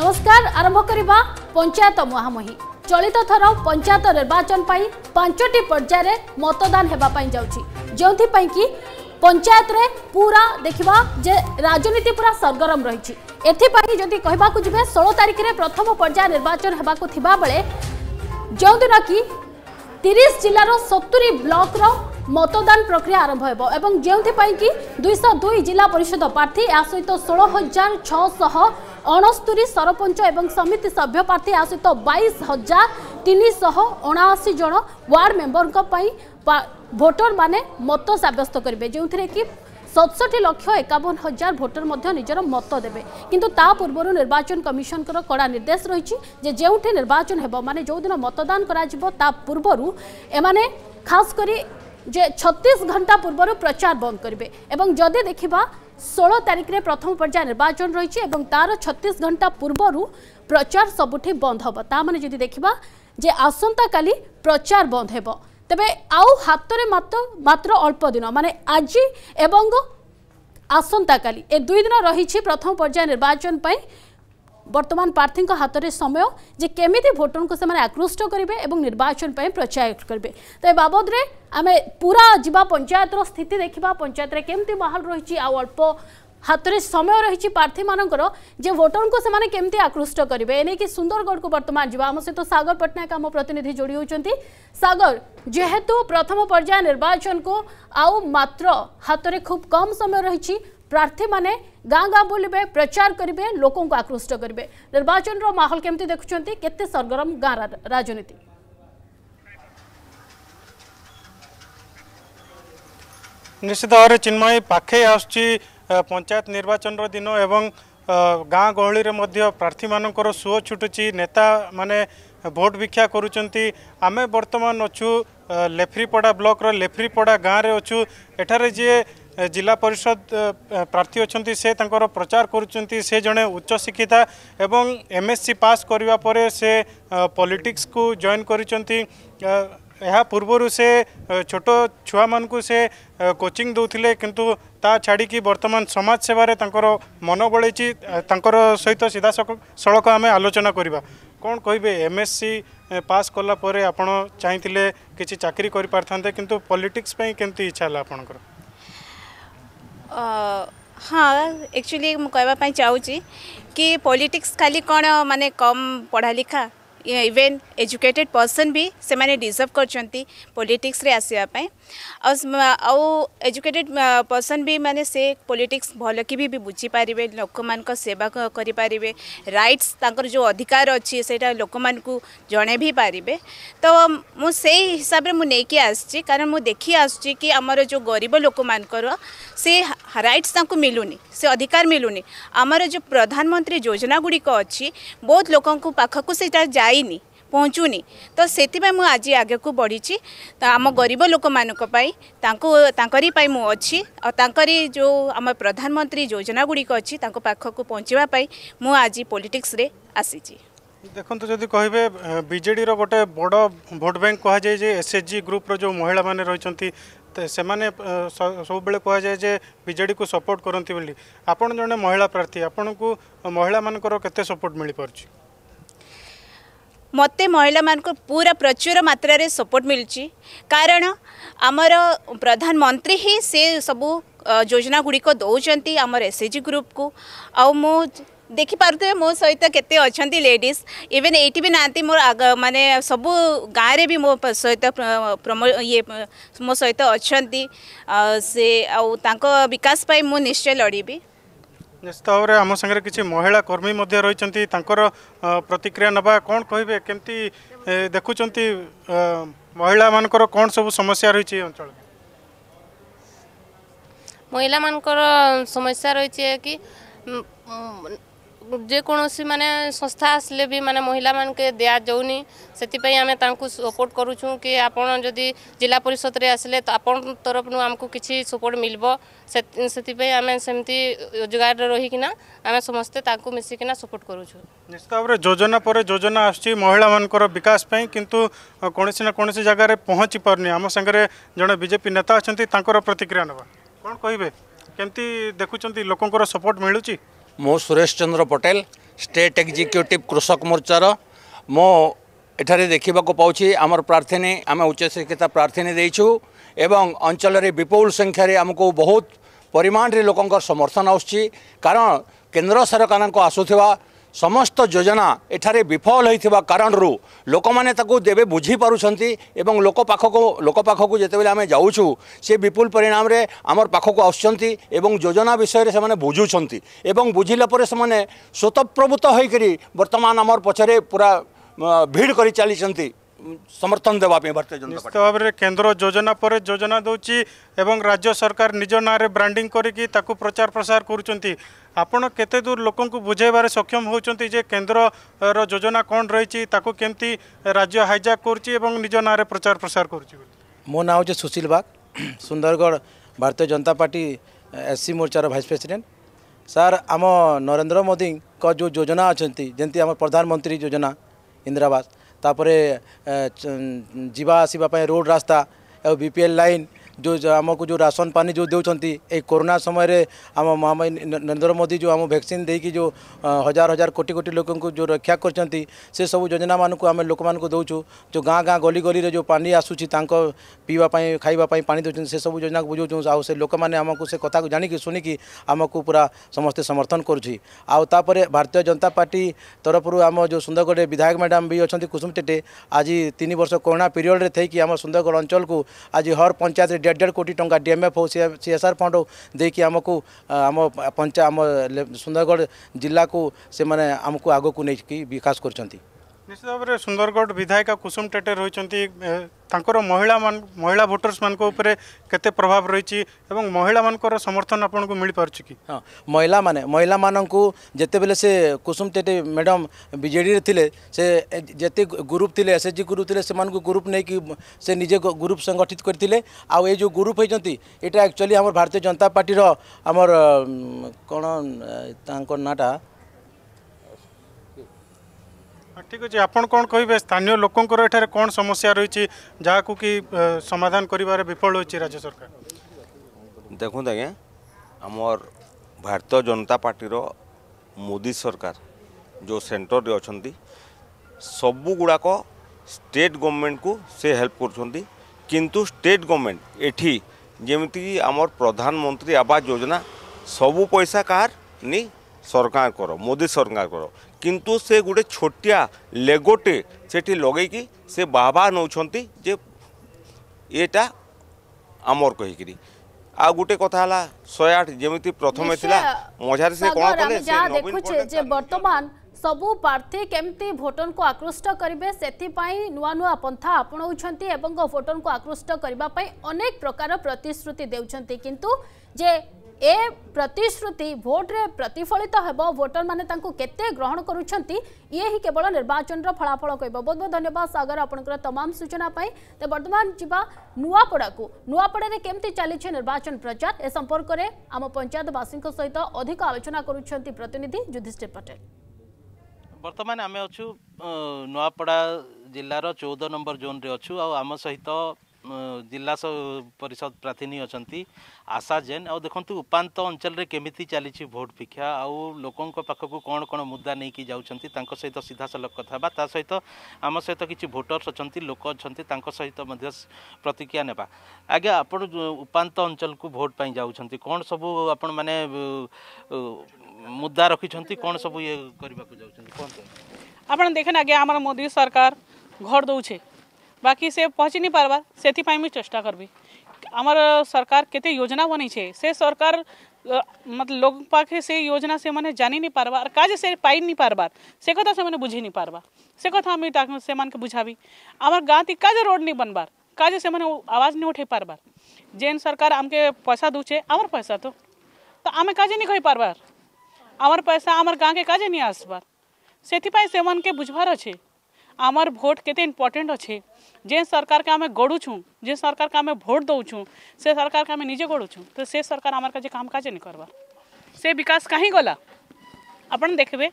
নমস্কার আরম্ভ করা পঞ্চায়েত মুহামুহি চলিত থর পঞ্চায়েত নির্বাচন পাই পাঁচটি পর্যায়ে মতদান হওয়া যাচ্ছি যেপাই কি পঞ্চায়েতরে পুরা দেখা যে রাজনীতি পুরা সরগরম রয়েছে এথিপাই যদি কহবাক যাবে ষোল তারিখে প্রথম পর্যায়ে নির্বাচন হওয়া বেড়ে যেদিন কি তিরিশ জেলার সতুরি ব্লকর মতদান প্রক্রিয়া আরম্ভ হব এবং যেপাই কি দুইশ দুই জেলা পরিষদ প্রার্থী এ সহ ষোল হাজার ছশহ ଅଣସ୍ତୁରୀ ସରପଞ୍ଚ ଏବଂ ସମିତି ସଭ୍ୟ ପ୍ରାର୍ଥୀ ଏହା ସହିତ ବାଇଶ ହଜାର ତିନିଶହ ଅଣାଅଶୀ ଜଣ ୱାର୍ଡ଼ ମେମ୍ବରଙ୍କ ପାଇଁ ଭୋଟରମାନେ ମତ ସାବ୍ୟସ୍ତ କରିବେ ଯେଉଁଥିରେ କି ସତଷଠି ଲକ୍ଷ ଏକାବନ ହଜାର ଭୋଟର ମଧ୍ୟ ନିଜର ମତ ଦେବେ କିନ୍ତୁ ତା ପୂର୍ବରୁ ନିର୍ବାଚନ କମିଶନଙ୍କର କଡ଼ା ନିର୍ଦ୍ଦେଶ ରହିଛି ଯେ ଯେଉଁଠି ନିର୍ବାଚନ ହେବ ମାନେ ଯେଉଁଦିନ ମତଦାନ କରାଯିବ ତା ପୂର୍ବରୁ ଏମାନେ ଖାସ୍ କରି ଯେ ଛତିଶ ଘଣ୍ଟା ପୂର୍ବରୁ ପ୍ରଚାର ବନ୍ଦ କରିବେ ଏବଂ ଯଦି ଦେଖିବା ষোল তারিখে প্রথম পর্যায়ে নির্বাচন রয়েছে এবং তার ছত্রিশ ঘণ্টা পূর্বর প্রচার সবুঠি বন্ধ হব তা মানে যদি দেখা যে আসন্তকালি প্রচার বন্ধ হব তবে আউ হাতরে মাত্র মাত্র অল্প দিন মানে আজি এবং আসন্তকালি এ দুই দিন রয়েছে প্রথম পর্যায়ে নির্বাচন পাই বর্তমান প্রার্থী হাতরে সময় যে কেমিতি ভোটর সে আকৃষ্ট করবে এবং নির্বাচন প্রচার করবে তো এ বাবদরে আমি পুরা যা পঞ্চায়েতর স্থিতি দেখা পঞ্চায়েতের কেমতি মাহল রয়েছে আল্প হাতরে সময় রয়েছে প্রার্থী মানকর যে ভোটর সে কেমতি আকৃষ্ট করবে এনেকি সুন্দরগড় বর্তমান যা আমার সহ সাগর পট্টনাক আম প্রতিনিধি যোড়ি হচ্ছেন সাগর যেহেতু প্রথম পর্যায়ে নির্বাচন কু আউ মাত্র হাতরে খুব কম সময় রয়েছে प्रार्थी मैंने गाँ गाँ बुलबे प्रचार करेंगे लोक आकृष्ट करेंगे निर्वाचन माहौल केमती देखुं के सरगरम गाँ राजनीति निश्चित भाव चिन्मय पाखे आस पंचायत निर्वाचन दिन एवं ଗାଁ ଗହଳିରେ ମଧ୍ୟ ପ୍ରାର୍ଥୀମାନଙ୍କର ସୁଅ नेता ନେତାମାନେ ଭୋଟ ଭିକ୍ଷା କରୁଛନ୍ତି ଆମେ ବର୍ତ୍ତମାନ ଅଛୁ ଲେଫ୍ରିପଡ଼ା ବ୍ଲକର ଲେଫ୍ରିପଡ଼ା ଗାଁରେ ଅଛୁ ଏଠାରେ ଯିଏ जिला परिषद प्रार्थी अच्छा से प्रचार करुँच से जड़े उच्चशिक्षिता एवं एमएससी पास करने से पॉलिटिक्स को जॉइन कर ଏହା ପୂର୍ବରୁ ସେ ଛୋଟ ଛୁଆମାନଙ୍କୁ ସେ କୋଚିଂ ଦେଉଥିଲେ କିନ୍ତୁ ତା ଛାଡ଼ିକି ବର୍ତ୍ତମାନ ସମାଜ ସେବାରେ ତାଙ୍କର ମନ ବଳେଇଛି ତାଙ୍କର ସହିତ ସିଧାସଳଖ ଆମେ ଆଲୋଚନା କରିବା କ'ଣ କହିବେ ଏମ୍ ଏସ୍ ସି ପାସ୍ କଲା ପରେ ଆପଣ ଚାହିଁଥିଲେ କିଛି ଚାକିରି କରିପାରିଥାନ୍ତେ କିନ୍ତୁ ପଲିଟିକ୍ସ ପାଇଁ କେମିତି ଇଚ୍ଛା ହେଲା ଆପଣଙ୍କର हाँ एक्चुअली मुझे कहवाई चाहूँगी कि पॉलिटिक्स खाली कौन माने कम पढ़ा लिखा इवेन एजुकेटेड पर्सन भी से डिजर्व कर पॉलिटिक्स रे आसवापी आउ एजुकेटेड पर्सन भी मैंने से पॉलिटिक्स भल कि भी बुझीपारे लोक मान सेवा करें रईट्स जो अधिकार अच्छे से लोक मूँ जन भी पारे तो मुझे हिसाब से मुझे नहीं कारण मुझे देखी आसुची कि आमर जो गरीब लोक मान से रईट्स मिलूनी से अधिकार मिलूनी आमर जो प्रधानमंत्री योजना गुड़िक अच्छी बहुत लोक पाखक से जाए ଯାଇନି ପହଞ୍ଚୁନି ତ ସେଥିପାଇଁ ମୁଁ ଆଜି ଆଗକୁ ବଢ଼ିଛି ତ ଆମ ଗରିବ ଲୋକମାନଙ୍କ ପାଇଁ ତାଙ୍କୁ ତାଙ୍କରି ପାଇଁ ମୁଁ ଅଛି ଆଉ ତାଙ୍କରି ଯେଉଁ ଆମ ପ୍ରଧାନମନ୍ତ୍ରୀ ଯୋଜନା ଗୁଡ଼ିକ ଅଛି ତାଙ୍କ ପାଖକୁ ପହଞ୍ଚିବା ପାଇଁ ମୁଁ ଆଜି ପଲିଟିକ୍ସରେ ଆସିଛି ଦେଖନ୍ତୁ ଯଦି କହିବେ ବିଜେଡ଼ିର ଗୋଟେ ବଡ଼ ଭୋଟ୍ ବ୍ୟାଙ୍କ କୁହାଯାଏ ଯେ ଏସ୍ଏଚ୍ଜି ଗ୍ରୁପ୍ର ଯେଉଁ ମହିଳାମାନେ ରହିଛନ୍ତି ସେମାନେ ସବୁବେଳେ କୁହାଯାଏ ଯେ ବିଜେଡ଼ିକୁ ସପୋର୍ଟ କରନ୍ତି ବୋଲି ଆପଣ ଜଣେ ମହିଳା ପ୍ରାର୍ଥୀ ଆପଣଙ୍କୁ ମହିଳାମାନଙ୍କର କେତେ ସପୋର୍ଟ ମିଳିପାରୁଛି ମୋତେ ମହିଳାମାନଙ୍କୁ ପୁରା ପ୍ରଚୁର ମାତ୍ରାରେ ସପୋର୍ଟ ମିଳୁଛି କାରଣ ଆମର ପ୍ରଧାନମନ୍ତ୍ରୀ ହିଁ ସେ ସବୁ ଯୋଜନା ଗୁଡ଼ିକ ଦେଉଛନ୍ତି ଆମର ଏସ୍ ଏଚ୍ ଜି ଗ୍ରୁପ୍କୁ ଆଉ ମୁଁ ଦେଖିପାରୁଥିବେ ମୋ ସହିତ କେତେ ଅଛନ୍ତି ଲେଡ଼ିଜ୍ ଇଭେନ୍ ଏଇଠି ବି ନାହାନ୍ତି ମୋର ମାନେ ସବୁ ଗାଁରେ ବି ମୋ ସହିତ ଇଏ ମୋ ସହିତ ଅଛନ୍ତି ସେ ଆଉ ତାଙ୍କ ବିକାଶ ପାଇଁ ମୁଁ ନିଶ୍ଚୟ ଲଢ଼ିବି ନିଶ୍ଚିତ ଭାବରେ ଆମ ସାଙ୍ଗରେ କିଛି ମହିଳା କର୍ମୀ ମଧ୍ୟ ରହିଛନ୍ତି ତାଙ୍କର ପ୍ରତିକ୍ରିୟା ନେବା କ'ଣ କହିବେ କେମିତି ଦେଖୁଛନ୍ତି ମହିଳାମାନଙ୍କର କ'ଣ ସବୁ ସମସ୍ୟା ରହିଛି ଏ ଅଞ୍ଚଳରେ ମହିଳାମାନଙ୍କର ସମସ୍ୟା ରହିଛି କି जेकोसी मानने संस्था आसले भी मानने महिला मान के दि जाऊनि से आम सपोर्ट कर कि आपड़ी जिला परिषद आसे तो आप तरफ आमको किसी सपोर्ट मिलब से आम सेम रोजगार रहीकिना आम समस्ते मिसिकिना सपोर्ट करुचु योजना पर योजना आसला मान विकास कितु कौन सीना कौन सी जगह पहुँची पार नहीं आम सागर जड़े बीजेपी नेता अच्छा प्रतिक्रिया ना कौन कहे केमती देखुं लोकंर सपोर्ट मिलूँ ମୁଁ ସୁରେଶ ଚନ୍ଦ୍ର ପଟେଲ ଷ୍ଟେଟ୍ ଏକ୍ଜିକ୍ୟୁଟିଭ୍ କୃଷକ ମୋର୍ଚ୍ଚାର ମୁଁ ଏଠାରେ ଦେଖିବାକୁ ପାଉଛି ଆମର ପ୍ରାର୍ଥିନୀ ଆମେ ଉଚ୍ଚଶିକ୍ଷିତ ପ୍ରାର୍ଥିନୀ ଦେଇଛୁ ଏବଂ ଅଞ୍ଚଳରେ ବିପୁଳ ସଂଖ୍ୟାରେ ଆମକୁ ବହୁତ ପରିମାଣରେ ଲୋକଙ୍କର ସମର୍ଥନ ଆସୁଛି କାରଣ କେନ୍ଦ୍ର ସରକାରଙ୍କ ଆସୁଥିବା সমস্ত যোজনা এখানে বিফল হয়ে কারণর লোক মানে তাকে দেবে বুঝি বুঝিপারুচ্ছেন এবং লোক পাখক লোক পাখক যেতবে আমি যাওছু সে বিপুল পরিণামে আমার পাখক আসছেন এবং যোজনা বিষয়ে সে বুঝুছেন এবং বুঝলা পরে সে স্বতঃপ্রভূত হয়েকি বর্তমান আমার পছরে পুরা ভিড় করে চালিছেন সমর্থন দেওয়া ভারতীয় জনতা নিশ্চিত ভাবে কেন্দ্র যোজনা পরে যোজনা দেছি এবং রাজ্য সরকার নিজ নাঁরে ব্রাণ্ডিং করি তাকে প্রচার প্রসার করছেন ଆପଣ କେତେ ଦୂର ଲୋକଙ୍କୁ ବୁଝାଇବାରେ ସକ୍ଷମ ହେଉଛନ୍ତି ଯେ କେନ୍ଦ୍ରର ଯୋଜନା କ'ଣ ରହିଛି ତାକୁ କେମିତି ରାଜ୍ୟ ହାଇଜାକ୍ କରୁଛି ଏବଂ ନିଜ ନାଁରେ ପ୍ରଚାର ପ୍ରସାର କରୁଛି ମୋ ନାଁ ହେଉଛି ସୁଶୀଲ ବାଗ ସୁନ୍ଦରଗଡ଼ ଭାରତୀୟ ଜନତା ପାର୍ଟି ଏସ୍ସି ମୋର୍ଚ୍ଚାର ଭାଇସ୍ ପ୍ରେସିଡେଣ୍ଟ ସାର୍ ଆମ ନରେନ୍ଦ୍ର ମୋଦିଙ୍କ ଯେଉଁ ଯୋଜନା ଅଛନ୍ତି ଯେମିତି ଆମ ପ୍ରଧାନମନ୍ତ୍ରୀ ଯୋଜନା ଇନ୍ଦିରା ଆବାସ ତାପରେ ଯିବା ଆସିବା ପାଇଁ ରୋଡ଼ ରାସ୍ତା ଆଉ ବି ପି ଏଲ୍ ଲାଇନ୍ जो आमको जो राशन पानी जो देते ये कोरोना समय आम महामारी नरेन्द्र मोदी जो आम भैक्सीन दे जो हजार हजार कोटी कोटी लोक जो रक्षा कर सब योजना मानक आम लोक मूँ जो गाँ गाँ गली गली जो पानी आसूसी पीवाई खावाई पा दूसरी से सब योजना बुझाऊँ आ लोक मैंने आमको से कथा जाणी शुणिकी आमको पूरा समस्ते समर्थन करुच्ची आपर भारतीय जनता पार्टी तरफ आम जो सुंदरगढ़ विधायक मैडम भी अच्छा कुसुम टेटे आज तीन वर्ष कोरोना पीरियड थे कि आम सुंदरगढ़ अंचल को आज हर पंचायत দেড় দেড় কোটি টঙ্কা ডিএমএফ হো সিএসআর ফণ্ড হো দিয়ে আমাকে আম পঞ্চা আম সুন্দরগড় জেলা সে আমি আগুক নেই বিকাশ করছেন ନିଶ୍ଚିତ ଭାବରେ ସୁନ୍ଦରଗଡ଼ ବିଧାୟିକା କୁସୁମ ଟେଟେ ରହିଛନ୍ତି ତାଙ୍କର ମହିଳା ମହିଳା ଭୋଟର୍ସମାନଙ୍କ ଉପରେ କେତେ ପ୍ରଭାବ ରହିଛି ଏବଂ ମହିଳାମାନଙ୍କର ସମର୍ଥନ ଆପଣଙ୍କୁ ମିଳିପାରୁଛି କି ହଁ ମହିଳାମାନେ ମହିଳାମାନଙ୍କୁ ଯେତେବେଳେ ସେ କୁସୁମ ଟେଟେ ମ୍ୟାଡ଼ମ୍ ବିଜେଡ଼ିରେ ଥିଲେ ସେ ଯେତେ ଗ୍ରୁପ୍ ଥିଲେ ଏସ୍ ଏଚ୍ ଜି ଗ୍ରୁପ୍ ଥିଲେ ସେମାନଙ୍କୁ ଗ୍ରୁପ୍ ନେଇକି ସେ ନିଜେ ଗ୍ରୁପ୍ ସଂଗଠିତ କରିଥିଲେ ଆଉ ଏ ଯେଉଁ ଗ୍ରୁପ୍ ହୋଇଛନ୍ତି ଏଇଟା ଆକ୍ଚୁଆଲି ଆମର ଭାରତୀୟ ଜନତା ପାର୍ଟିର ଆମର କ'ଣ ତାଙ୍କ ନାଁଟା ଠିକ୍ ଅଛି ଆପଣ କ'ଣ କହିବେ ସ୍ଥାନୀୟ ଲୋକଙ୍କର ଏଠାରେ କ'ଣ ସମସ୍ୟା ରହିଛି ଯାହାକୁ କି ସମାଧାନ କରିବାରେ ବିଫଳ ହୋଇଛି ରାଜ୍ୟ ସରକାର ଦେଖନ୍ତୁ ଆଜ୍ଞା ଆମର ଭାରତୀୟ ଜନତା ପାର୍ଟିର ମୋଦି ସରକାର ଯେଉଁ ସେଣ୍ଟରରେ ଅଛନ୍ତି ସବୁଗୁଡ଼ାକ ଷ୍ଟେଟ୍ ଗଭର୍ଣ୍ଣମେଣ୍ଟକୁ ସେ ହେଲ୍ପ କରୁଛନ୍ତି କିନ୍ତୁ ଷ୍ଟେଟ୍ ଗଭର୍ଣ୍ଣମେଣ୍ଟ ଏଠି ଯେମିତିକି ଆମର ପ୍ରଧାନମନ୍ତ୍ରୀ ଆବାସ ଯୋଜନା ସବୁ ପଇସା କାହାର ନି ସରକାର କର ମୋଦି ସରକାର କର কিন্তু ସେ ଗୋଟେ ଛୋଟିଆ ଲେଗୋଟେ ସେଠି ଲଗେଇକି ସେ ବାବା ନେଉଛନ୍ତି ଯେ ଏଇଟା ଆମର କହିକିରି ଆଉ ଗୋଟେ କଥା ହେଲା ଶହେ ଆଠ ଯେମିତି ପ୍ରଥମେ ଥିଲା ମଝାରେ ସେ କ'ଣ କଲେ ଦେଖୁଛେ ଯେ ବର୍ତ୍ତମାନ ସବୁ ପ୍ରାର୍ଥୀ କେମିତି ଭୋଟରଙ୍କୁ ଆକୃଷ୍ଟ କରିବେ ସେଥିପାଇଁ ନୂଆ ନୂଆ ପନ୍ଥା ଆପଣାଉଛନ୍ତି ଏବଂ ଭୋଟରଙ୍କୁ ଆକୃଷ୍ଟ କରିବା ପାଇଁ ଅନେକ ପ୍ରକାର ପ୍ରତିଶ୍ରୁତି ଦେଉଛନ୍ତି କିନ୍ତୁ ଯେ ए प्रतिश्रुति भोट्रे प्रतिफलित हो भोटर मैंने केते ग्रहण करुँच ये ही केवल निर्वाचन फलाफल कह बहुत बहुत धन्यवाद सागर आपंकर तमाम सूचना तो बर्तमान जी नुआपड़ा को नुआपड़े केमती चली निर्वाचन प्रचार ए संपर्क में आम पंचायतवासी सहित अधिक आलोचना करुँच युधिष्ठिर पटेल बर्तमान आम अच्छा नुआपड़ा जिलार चौदह नंबर जोन रे अच्छु आम सहित ଜିଲ୍ଲା ପରିଷଦ ପ୍ରାର୍ଥିନୀ ଅଛନ୍ତି ଆଶା ଜେନ୍ ଆଉ ଦେଖନ୍ତୁ ଉପାନ୍ତ ଅଞ୍ଚଳରେ କେମିତି ଚାଲିଛି ଭୋଟ୍ ଭିକ୍ଷା ଆଉ ଲୋକଙ୍କ ପାଖକୁ କ'ଣ କ'ଣ ମୁଦ୍ଦା ନେଇକି ଯାଉଛନ୍ତି ତାଙ୍କ ସହିତ ସିଧାସଳଖ କଥା ହେବା ତା ସହିତ ଆମ ସହିତ କିଛି ଭୋଟର୍ସ ଅଛନ୍ତି ଲୋକ ଅଛନ୍ତି ତାଙ୍କ ସହିତ ମଧ୍ୟ ପ୍ରତିକ୍ରିୟା ନେବା ଆଜ୍ଞା ଆପଣ ଉପାନ୍ତ ଅଞ୍ଚଳକୁ ଭୋଟ୍ ପାଇଁ ଯାଉଛନ୍ତି କ'ଣ ସବୁ ଆପଣମାନେ ମୁଦ୍ଦା ରଖିଛନ୍ତି କ'ଣ ସବୁ ଇଏ କରିବାକୁ ଯାଉଛନ୍ତି କୁହନ୍ତୁ ଆପଣ ଦେଖେନ ଆଜ୍ଞା ଆମର ମୋଦି ସରକାର ଘର ଦଉଛେ बाकी से पहुँची नहीं पार्बार से मुझ चेषा करबी आमर सरकार के योजना बनी है से सरकार मतलब लोग पाखे से योजना से मैंने जानी नहीं पार्बार काज से पाई नहीं पार्बार से कथा से मैंने बुझी नहीं पार्बार से कथा आम से मान के बुझाबी आमर गाँव ती काज रोड नहीं बनबार काज से मैंने आवाज नहीं उठे पार्बार जेन सरकार हमके पैसा दूचे आमर पैसा तो तो आम काजे नहीं कही पार्बार आमर पैसा आमर गाँव के काजे नहीं आसबार से बुझबार अच्छे आमर भोट के इम्पोर्टेन्ट अच्छे जे सरकार के आम गढ़ुँ जे सरकार के आम भोट दौं से सरकार के आम निजे गढ़ुँ तो से सरकार आम का काम काज नहीं करवा से विकास कहीं गला आप देखे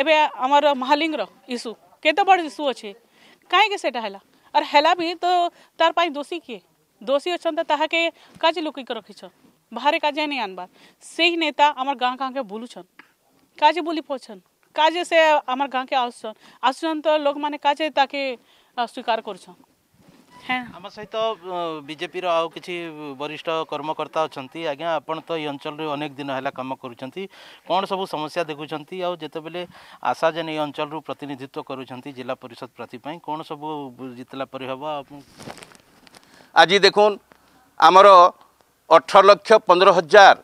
एवं आमर महालिंग इश्यू केत बड़ इश्यू अच्छे कहीं आर है भी तो तार पाई दोषी किए दोषी अच्छा ताके का लुकई के रखीछ बाहर काज नहीं आनबार से ही नेता आम गाँ गाँ के बुलुन का बुली पोछन কাজে সে আমার গাঁকে আসছেন আসছেন তো লোক মানে কাজে তাকে স্বীকার করছেন হ্যাঁ আমার সহ বিজেপি আও কিছু বরিষ্ঠ কর্মকর্তা অনেক আজ্ঞা আপনার তো এই অঞ্চলের অনেক দিন হল কাম করছেন কোণ সব সমস্যা দেখুছেন আউ যেতবে আশা যে এই অঞ্চল প্রতিনিধিত্ব করছেন জেলা পরিষদ প্রার্থী কোণ সব জিতলা পরে হব আজ দেখুন আমার অঠর লক্ষ পনেরো হাজার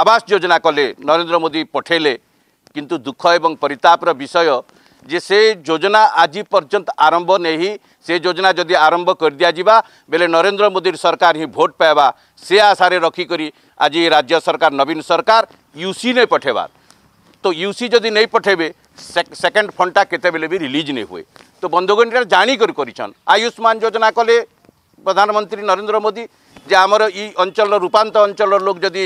আবাস যোজনা কলে নরেন্দ্র মোদী পঠাইলে কিন্তু দুঃখ এবং পরিতাপর বিষয় যে সে যোজনা আজি পর্যন্ত আরম্ভ নেই সে যোজনা যদি আরম্ভ করে দিয়া বেলে নরেন্দ্র মোদীর সরকার হি ভোট পাইবা সে আশারে রক্ষিকি আজি রাজ্য সরকার নবীন সরকার ইউসি নে পঠেবার তো ইউসি যদি নেই পঠেবে সেকেন্ড ফন্ডটা কেতবে বি রিলিজ নেই হুয়ে তো বন্ধুগণ এটা জাণিকরি করছেন আয়ুষ্মান যোজনা কলে প্রধানমন্ত্রী নরেন্দ্র মোদী যে আমার ই অঞ্চল রূপান্ত অঞ্চল লোক যদি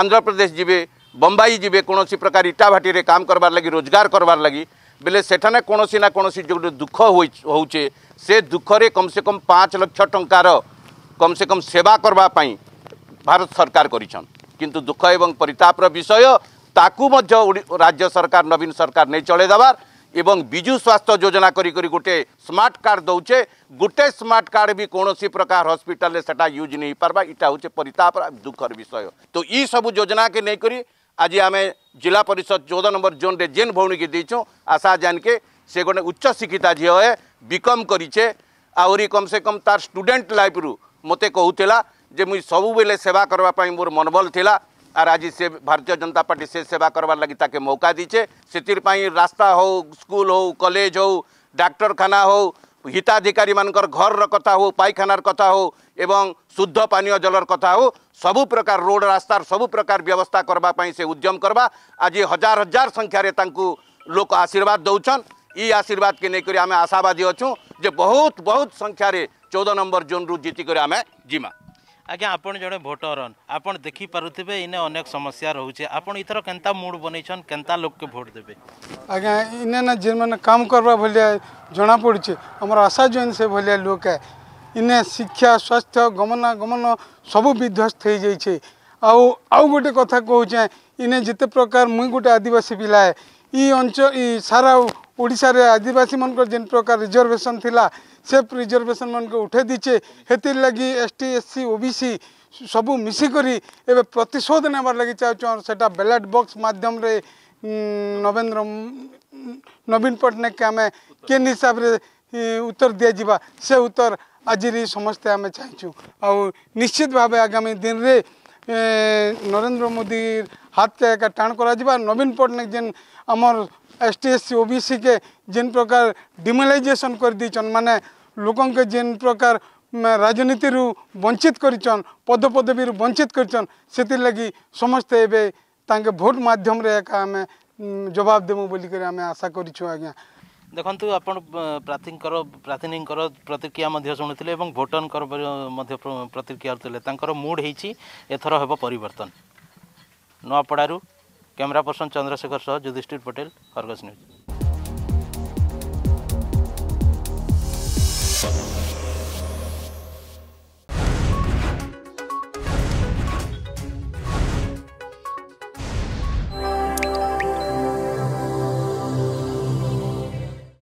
আন্ধ্রপ্রদেশ যাবে बम्बाई जी कौन प्रकार ईटा इटाभाटी काम करवार लगी रोजगार करवार लगी बेले सेठने कौन ना कौन जो दुख हो से कम से कम पाँच लक्ष ट कम से कम सेवा करवाई भारत सरकार करिछन किंतु दुख एवं परितापर विषय ताकू राज्य सरकार नवीन सरकार नहीं चले देवार एवं विजु स्वास्थ्य योजना करी करी गोटे स्मार्ट कार्ड दौचे गोटे स्मार्ट कार्ड भी कौन प्रकार हस्पिटाल यूज नहीं पार्बा इटा हूँ परिताप दुखर विषय तो ये सब योजना के नहीं करी आज आम जिला परिषद चौदह नंबर जोन रे जेन भौणी के देचु आशा जान के से गोटे उच्च शिक्षिता झील है बिकम करीचे आहरी कम से कम तार स्टूडेंट लाइफ रु मत कहूला जे मुई सब सेवा करवाई मोर मनोबल थिला आर आज से भारतीय जनता पार्टी से सेवा करवार लगी ताके मौका दीचे से रास्ता हो स्कूल हो कॉलेज हो डाक्टरखाना हो হিতাধিকারী মানকর ঘরর কথা হো পাইখানার কথা হো এবং শুদ্ধ পানীয় জলর কথা হো সবু প্রকার রোড রাস্তার সবু প্রকার ব্যবস্থা করবা পাই সে উদ্যম করবা আজ হাজার হাজার সংখ্যারে তাঙ্কু লোক আশীর্বাদ দৌছন ই আশীর্বাদ কে নেই করে আমি আশাবাদী অছু যে বহুত বহুত সংখ্যারে চৌদ নম্বর জোন রু জিতি করে আমি জিমা আজ্ঞা আপন জনে ভোটর আপন দেখি পারুথিবে ইনে অনেক সমস্যা রহুছে আপন ইথর কেনতা মুড বনাইছন কেনতা লোককে ভোট দেবে আজ্ঞা ইনে না যে মানে কাম করবা ভলিয়া জনা পড়ছে আমার আশা জৈন সে ভলিয়া লোক ইনে শিক্ষা স্বাস্থ্য গমনাগমন সবু বিধ্বস্ত হয়ে যাইছে আউ আউ গোটে কথা কହୁছে ইনে যেতে প্রকার মুই গোটে আদিবাসী পিলায় ই অঞ্চল ই সারা ଓଡ଼ିଶାରେ ଆଦିବାସୀମାନଙ୍କର ଯେନ୍ ପ୍ରକାର ରିଜର୍ଭେସନ୍ ଥିଲା ସେ ରିଜର୍ଭେସନ୍ମାନଙ୍କୁ ଉଠେଇ ଦେଇଛେ ହେଥିର୍ ଲାଗି S T S C O B C ସବୁ ମିଶିକରି ଏବେ ପ୍ରତିଶୋଧ ନେବାର୍ ଲାଗି ଚାହୁଁଛନ୍ ସେଟା ବ୍ୟାଲେଟ୍ ବକ୍ସ ମାଧ୍ୟମରେ ନବେନ୍ଦ୍ର ନବୀନ ପଟ୍ଟନାୟକକେ ଆମେ କେନ୍ ହିସାବରେ ଉତ୍ତର ଦିଆଯିବା ସେ ଉତ୍ତର ଆଜିର ସମସ୍ତେ ଆମେ ଚାହିଁଛୁ ଆଉ ନିଶ୍ଚିତ ଭାବେ ଆଗାମୀ ଦିନରେ ନରେନ୍ଦ୍ର ମୋଦି ହାତକେ ଏକା ଟାଣ କରାଯିବା ନବୀନ ପଟ୍ଟନାୟକ ଯେନ୍ ଆମର୍ S T S C O B C के जिन प्रकार डिमिलइजेसन कर मानने लोक के जिन प्रकार राजनीति रु वंचित कर पद पदवी रु वंचित कर समस्ते एवं भोट मध्यम आम जवाब देमु बोल आशा कर देखु आप प्रार्थी प्रार्थी प्रतिक्रिया शुणुते भोटर प्रतिक्रिया मुड होती एथर हे पर नुआपड़ू कैमरा पर्सन चंद्रशेखर सह युधिष्ठिर पटेल फर्गस न्यूज